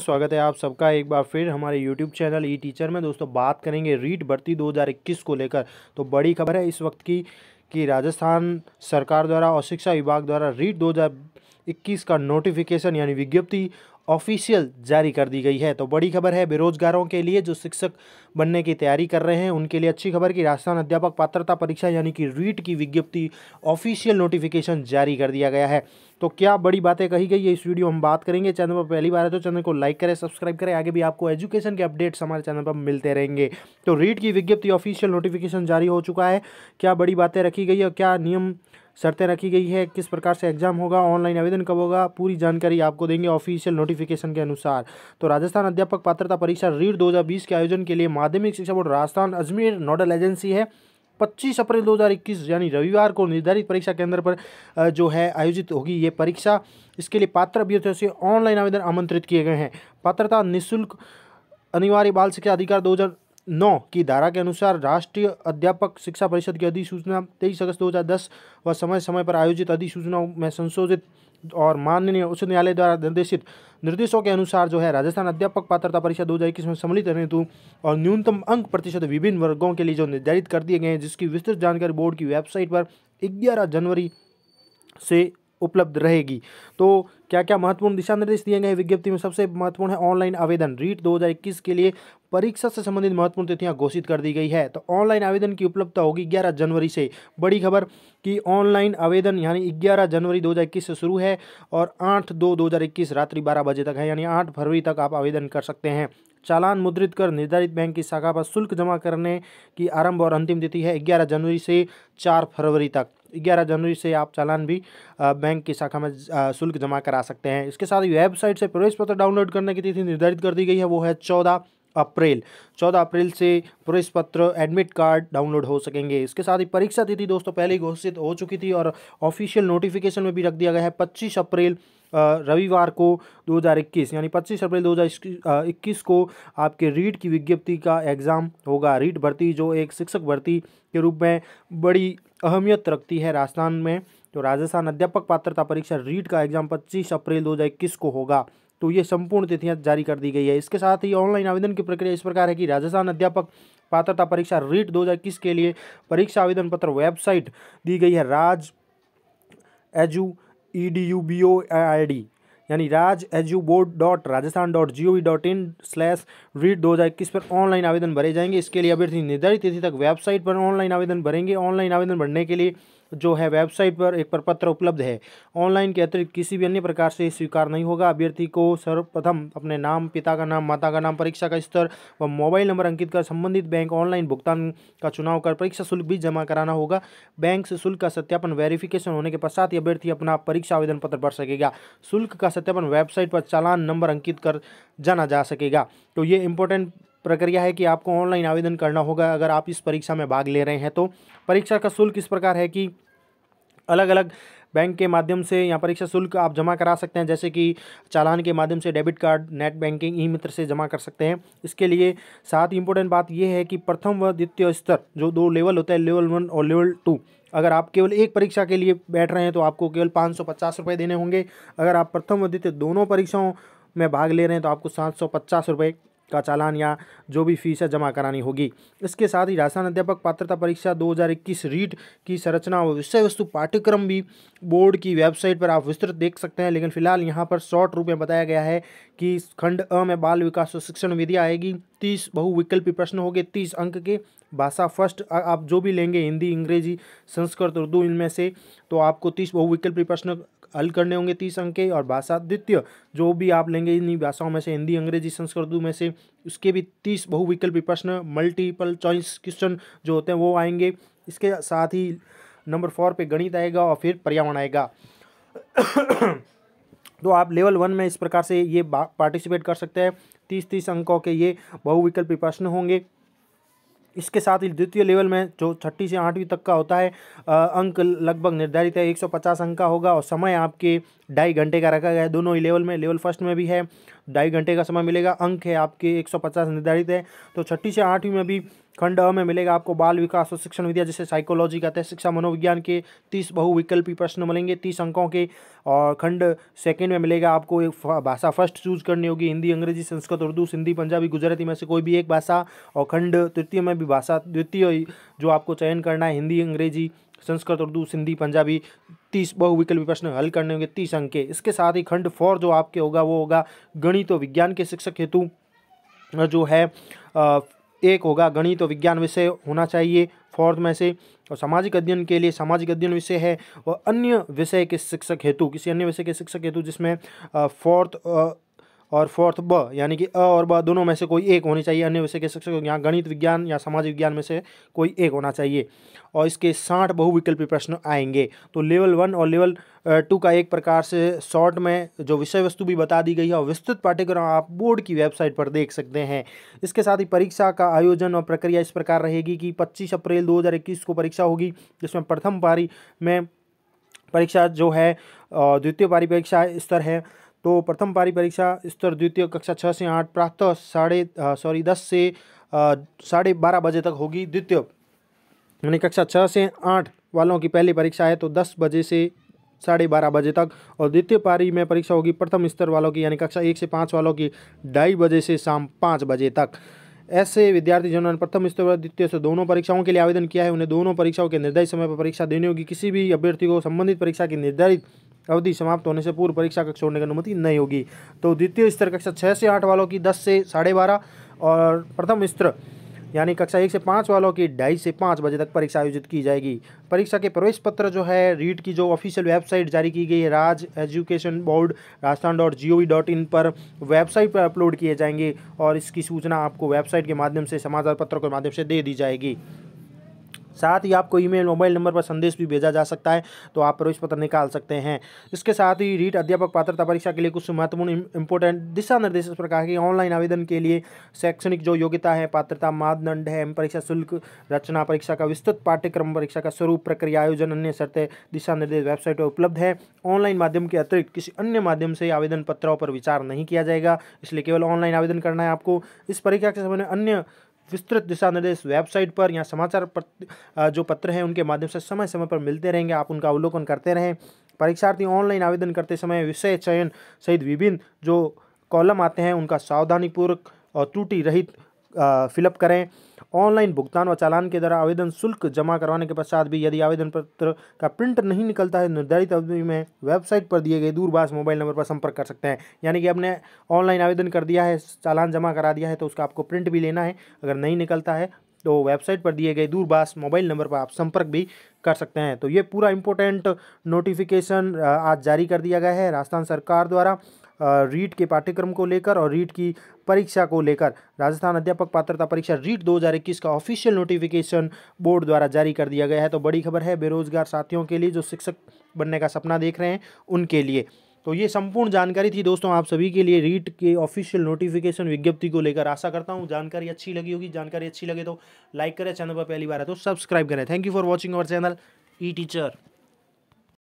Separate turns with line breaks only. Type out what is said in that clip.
स्वागत है आप सबका एक बार फिर हमारे YouTube चैनल ई टीचर में दोस्तों बात करेंगे रीट भर्ती 2021 को लेकर तो बड़ी खबर है इस वक्त की कि राजस्थान सरकार द्वारा और शिक्षा विभाग द्वारा रीट 2021 का नोटिफिकेशन यानी विज्ञप्ति ऑफिशियल जारी कर दी गई है तो बड़ी खबर है बेरोजगारों के लिए जो शिक्षक बनने की तैयारी कर रहे हैं उनके लिए अच्छी खबर कि राजस्थान अध्यापक पात्रता परीक्षा यानी कि रीट की विज्ञप्ति ऑफिशियल नोटिफिकेशन जारी कर दिया गया है तो क्या बड़ी बातें कही गई है इस वीडियो हम बात करेंगे चैनल पर पहली बार है तो चैनल को लाइक करें सब्सक्राइब करें आगे भी आपको एजुकेशन के अपडेट्स हमारे चैनल पर मिलते रहेंगे तो रीट की विज्ञप्ति ऑफिशियल नोटिफिकेशन जारी हो चुका है क्या बड़ी बातें रखी गई और क्या नियम शर्तें रखी गई है किस प्रकार से एग्जाम होगा ऑनलाइन आवेदन कब होगा पूरी जानकारी आपको देंगे ऑफिशियल नोटिफिकेशन के अनुसार तो राजस्थान अध्यापक पात्रता परीक्षा रीड दो के आयोजन के लिए माध्यमिक शिक्षा board Rajasthan Ajmer nodal agency है 25 अप्रैल 2021 यानी रविवार को निर्धारित परीक्षा केंद्र पर जो है आयोजित होगी ये परीक्षा इसके लिए पात्र अभ्यर्थियों से ऑनलाइन आवेदन आमंत्रित किए गए हैं पात्रता निःशुल्क अनिवार्य बाल शिक्षा अधिकार दो नौ की धारा के अनुसार राष्ट्रीय अध्यापक शिक्षा परिषद की अधिसूचना तेईस अगस्त 2010 व समय समय पर आयोजित अधिसूचनाओं में संशोधित और माननीय उच्च न्यायालय द्वारा निर्देशित निर्देशों के अनुसार जो है राजस्थान अध्यापक पात्रता परीक्षा दो हज़ार इक्कीस में सम्मिलित हेतु और न्यूनतम अंक प्रतिशत विभिन्न वर्गों के लिए जो निर्धारित कर दिए गए हैं जिसकी विस्तृत जानकारी बोर्ड की वेबसाइट पर ग्यारह जनवरी से उपलब्ध रहेगी तो क्या क्या महत्वपूर्ण दिशा निर्देश दिए गए विज्ञप्ति में सबसे महत्वपूर्ण है ऑनलाइन आवेदन रीट 2021 के लिए परीक्षा से संबंधित महत्वपूर्ण तिथियां घोषित कर दी गई है तो ऑनलाइन आवेदन की उपलब्धता होगी 11 जनवरी से बड़ी खबर कि ऑनलाइन आवेदन यानी 11 जनवरी 2021 से शुरू है और आठ दो दो रात्रि बारह बजे तक है यानी आठ फरवरी तक आप आवेदन कर सकते हैं चालान मुद्रित कर निर्धारित बैंक की शाखा पर शुल्क जमा करने की आरंभ और अंतिम तिथि है ग्यारह जनवरी से चार फरवरी तक ग्यारह जनवरी से आप चालान भी बैंक की शाखा में शुल्क जमा करा सकते हैं इसके साथ वेबसाइट से प्रवेश पत्र डाउनलोड करने की तिथि निर्धारित कर दी गई है वो है चौदह अप्रैल चौदह अप्रैल से प्रवेश पत्र एडमिट कार्ड डाउनलोड हो सकेंगे इसके साथ ही परीक्षा तिथि दोस्तों पहले ही घोषित हो चुकी थी और ऑफिशियल नोटिफिकेशन में भी रख दिया गया है पच्चीस अप्रैल रविवार को 2021 यानी 25 अप्रैल 2021 को आपके रीट की विज्ञप्ति का एग्ज़ाम होगा रीट भर्ती जो एक शिक्षक भर्ती के रूप में बड़ी अहमियत रखती है राजस्थान में तो राजस्थान अध्यापक पात्रता परीक्षा रीट का एग्ज़ाम 25 अप्रैल 2021 को होगा तो ये संपूर्ण तिथियां जारी कर दी गई है इसके साथ ही ऑनलाइन आवेदन की प्रक्रिया इस प्रकार है कि राजस्थान अध्यापक पात्रता परीक्षा रीट 2021 के लिए परीक्षा आवेदन पत्र वेबसाइट दी गई है Raj edu E D U B O I D यानी Raj edu board dot Rajasthan dot G O V dot in slash read दो हज़ार इक्कीस पर ऑनलाइन आवेदन भरे जाएंगे इसके लिए अभ्यर्थी निर्धारित तिथि तक वेबसाइट पर ऑनलाइन आवेदन भरेंगे ऑनलाइन आवेदन भरने के लिए जो है वेबसाइट पर एक प्रपत्र उपलब्ध है ऑनलाइन के अतिरिक्त किसी भी अन्य प्रकार से स्वीकार नहीं होगा अभ्यर्थी को सर्वप्रथम अपने नाम पिता का नाम माता का नाम परीक्षा का स्तर व मोबाइल नंबर अंकित कर संबंधित बैंक ऑनलाइन भुगतान का चुनाव कर परीक्षा शुल्क भी जमा कराना होगा बैंक से शुल्क का सत्यापन वेरिफिकेशन होने के पश्चात अभ्यर्थी अपना परीक्षा आवेदन पत्र भर सकेगा शुल्क का सत्यापन वेबसाइट पर चालान नंबर अंकित कर जाना जा सकेगा तो ये इंपॉर्टेंट प्रक्रिया है कि आपको ऑनलाइन आवेदन करना होगा अगर आप इस परीक्षा में भाग ले रहे हैं तो परीक्षा का शुल्क इस प्रकार है कि अलग अलग बैंक के माध्यम से या परीक्षा शुल्क आप जमा करा सकते हैं जैसे कि चालान के माध्यम से debit card net banking e Mitra से जमा कर सकते हैं इसके लिए साथ इम्पोर्टेंट बात यह है कि प्रथम व द्वितीय स्तर जो दो लेवल होता है लेवल वन और लेवल टू अगर आप केवल एक परीक्षा के लिए बैठ रहे हैं तो आपको केवल पाँच सौ पचास रुपये देने होंगे अगर आप प्रथम व द्वितीय दोनों परीक्षाओं में भाग ले रहे हैं तो आपको सात सौ पचास रुपये का चालान या जो भी फीस है जमा करानी होगी इसके साथ ही राजस्थान अध्यापक पात्रता परीक्षा 2021 रीट की संरचना और विषय वस्तु पाठ्यक्रम भी बोर्ड की वेबसाइट पर आप विस्तृत देख सकते हैं लेकिन फिलहाल यहाँ पर शॉर्ट रूप में बताया गया है कि खंड अ में बाल विकास और शिक्षण विधि आएगी तीस बहुविकल्पी प्रश्न होंगे तीस अंक के भाषा फर्स्ट आप जो भी लेंगे हिंदी अंग्रेजी संस्कृत उर्दू इनमें से तो आपको तीस बहुविकल्पी प्रश्न हल करने होंगे तीस अंक के और भाषा द्वितीय जो भी आप लेंगे इन्हीं भाषाओं में से हिंदी अंग्रेजी संस्कृत में से उसके भी तीस बहुविकल्पी प्रश्न मल्टीपल चॉइस क्वेश्चन जो होते हैं वो आएंगे इसके साथ ही नंबर फोर पे गणित आएगा और फिर पर्यावरण आएगा तो आप लेवल वन में इस प्रकार से ये पार्टिसिपेट कर सकते हैं तीस तीस अंकों के ये बहुविकल्पी प्रश्न होंगे इसके साथ ही द्वितीय लेवल में जो छठी से आठवीं तक का होता है अंक लगभग निर्धारित है 150 अंक का होगा और समय आपके ढाई घंटे का रखा गया है दोनों ही लेवल में लेवल फर्स्ट में भी है ढाई घंटे का समय मिलेगा अंक है आपके 150 निर्धारित है तो छठी से आठवीं में भी खंड अ में मिलेगा आपको बाल विकास और शिक्षण विद्या जैसे साइकोलॉजी कहते हैं शिक्षा मनोविज्ञान के तीस बहुविकल्पी प्रश्न मिलेंगे तीस अंकों के और खंड सेकंड में मिलेगा आपको एक भाषा फर्स्ट चूज करनी होगी हिंदी अंग्रेजी संस्कृत उर्दू सिंधी पंजाबी गुजराती में से कोई भी एक भाषा और खंड तृतीय में भी भाषा द्वितीय जो आपको चयन करना है हिंदी अंग्रेजी संस्कृत उर्दू सिंधी पंजाबी तीस बहुविकल्पी प्रश्न हल करने होंगे तीस अंक के इसके साथ ही खंड फोर जो आपके होगा वो होगा गणित और विज्ञान के शिक्षक हेतु जो है एक होगा गणित और विज्ञान विषय होना चाहिए फोर्थ में से और सामाजिक अध्ययन के लिए सामाजिक अध्ययन विषय है और अन्य विषय के शिक्षक हेतु किसी अन्य विषय के शिक्षक हेतु जिसमें फोर्थ और फोर्थ ब यानी कि अ और ब दोनों में से कोई एक होनी चाहिए अन्य विषय के शिक्षक यहाँ गणित विज्ञान या सामाजिक विज्ञान में से कोई एक होना चाहिए और इसके साठ बहुविकल्पी प्रश्न आएंगे तो लेवल वन और लेवल टू का एक प्रकार से शॉर्ट में जो विषय वस्तु भी बता दी गई है और विस्तृत पाठ्यक्रम आप बोर्ड की वेबसाइट पर देख सकते हैं इसके साथ ही परीक्षा का आयोजन और प्रक्रिया इस प्रकार रहेगी कि पच्चीस अप्रैल दो को परीक्षा होगी जिसमें प्रथम पारी में परीक्षा जो है द्वितीय पारी परीक्षा स्तर है तो प्रथम पारी परीक्षा स्तर द्वितीय कक्षा छः से आठ प्रातः साढ़े सॉरी दस से साढ़े बारह बजे तक होगी द्वितीय यानी कक्षा छः से आठ वालों की पहली परीक्षा है तो दस बजे से साढ़े बारह बजे तक और द्वितीय पारी में परीक्षा होगी प्रथम स्तर वालों की यानी कक्षा एक से पाँच वालों की ढाई बजे से शाम पाँच बजे तक ऐसे विद्यार्थी जिन्होंने प्रथम स्तर और द्वितीय स्तर दोनों परीक्षाओं के लिए आवेदन किया है उन्हें दोनों परीक्षाओं के निर्धारित समय पर परीक्षा देनी होगी किसी भी अभ्यर्थी को संबंधित परीक्षा की निर्धारित अवधि समाप्त होने से पूर्व परीक्षा कक्ष छोड़ने की अनुमति नहीं होगी तो द्वितीय स्तर कक्षा छः से आठ वालों की दस से साढ़े बारह और प्रथम स्तर यानी कक्षा एक से पाँच वालों की ढाई से पाँच बजे तक परीक्षा आयोजित की जाएगी परीक्षा के प्रवेश पत्र जो है रीट की जो ऑफिशियल वेबसाइट जारी की गई है Raj education board Rajasthan dot G O V dot in पर वेबसाइट पर अपलोड किए जाएंगे और इसकी सूचना आपको वेबसाइट के माध्यम से समाचार पत्रों के माध्यम से दे दी जाएगी साथ ही आपको ईमेल मोबाइल नंबर पर संदेश भी भेजा जा सकता है तो आप प्रवेश पत्र निकाल सकते हैं इसके साथ ही रीट अध्यापक पात्रता परीक्षा के लिए कुछ महत्वपूर्ण इंपॉर्टेंट दिशा निर्देश इस प्रकार की ऑनलाइन आवेदन के लिए शैक्षणिक जो योग्यता है पात्रता मानदंड है परीक्षा शुल्क रचना परीक्षा का विस्तृत पाठ्यक्रम परीक्षा का स्वरूप प्रक्रिया आयोजन अन्य शर्तें दिशा निर्देश वेबसाइट पर उपलब्ध है ऑनलाइन माध्यम के अतिरिक्त किसी अन्य माध्यम से आवेदन पत्रों पर विचार नहीं किया जाएगा इसलिए केवल ऑनलाइन आवेदन करना है आपको इस परीक्षा के समय अन्य विस्तृत दिशा निर्देश वेबसाइट पर या समाचार पत्र जो पत्र हैं उनके माध्यम से समय समय पर मिलते रहेंगे आप उनका अवलोकन करते रहें परीक्षार्थी ऑनलाइन आवेदन करते समय विषय चयन सहित विभिन्न जो कॉलम आते हैं उनका सावधानीपूर्वक और त्रुटि रहित फिलअप करें ऑनलाइन भुगतान व चालान के द्वारा आवेदन शुल्क जमा करवाने के पश्चात भी यदि आवेदन पत्र का प्रिंट नहीं निकलता है निर्धारित अवधि में वेबसाइट पर दिए गए दूरभाष मोबाइल नंबर पर संपर्क कर सकते हैं यानी कि आपने ऑनलाइन आवेदन कर दिया है चालान जमा करा दिया है तो उसका आपको प्रिंट भी लेना है अगर नहीं निकलता है तो वेबसाइट पर दिए गए दूरभाष मोबाइल नंबर पर आप संपर्क भी कर सकते हैं तो ये पूरा इंपॉर्टेंट नोटिफिकेशन आज जारी कर दिया गया है राजस्थान सरकार द्वारा रीट के पाठ्यक्रम को लेकर और रीट की परीक्षा को लेकर राजस्थान अध्यापक पात्रता परीक्षा रीट 2021 का ऑफिशियल नोटिफिकेशन बोर्ड द्वारा जारी कर दिया गया है तो बड़ी खबर है बेरोजगार साथियों के लिए जो शिक्षक बनने का सपना देख रहे हैं उनके लिए तो ये संपूर्ण जानकारी थी दोस्तों आप सभी के लिए रीट के ऑफिशियल नोटिफिकेशन विज्ञप्ति को लेकर आशा करता हूँ जानकारी अच्छी लगी होगी जानकारी अच्छी लगे तो लाइक करें चैनल पर पहली बार है तो सब्सक्राइब करें thank you for watching our channel e teacher